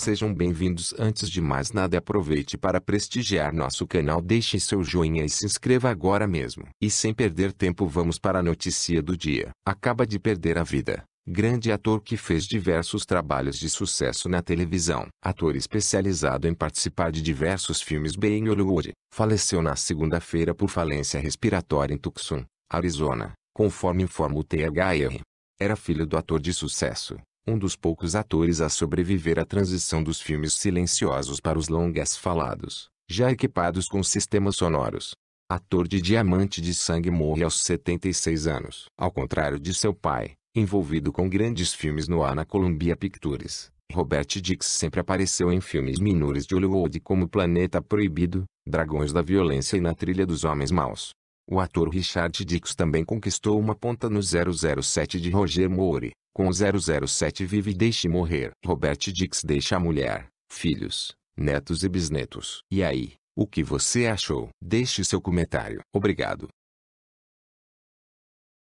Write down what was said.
Sejam bem-vindos. Antes de mais nada, aproveite para prestigiar nosso canal. Deixe seu joinha e se inscreva agora mesmo. E sem perder tempo, vamos para a notícia do dia. Acaba de perder a vida grande ator que fez diversos trabalhos de sucesso na televisão. Ator especializado em participar de diversos filmes B em Hollywood, faleceu na segunda-feira por falência respiratória em Tucson, Arizona, conforme informa o THR. Era filho do ator de sucesso, um dos poucos atores a sobreviver à transição dos filmes silenciosos para os longas falados, já equipados com sistemas sonoros. Ator de Diamante de Sangue morre aos 76 anos. Ao contrário de seu pai, envolvido com grandes filmes no ar na Columbia Pictures, Robert Dix sempre apareceu em filmes menores de Hollywood como Planeta Proibido, Dragões da Violência e Na Trilha dos Homens Maus. O ator Richard Dix também conquistou uma ponta no 007 de Roger Moore, com o 007 Vive e Deixe Morrer. Robert Dix deixa a mulher, filhos, netos e bisnetos. E aí, o que você achou? Deixe seu comentário. Obrigado.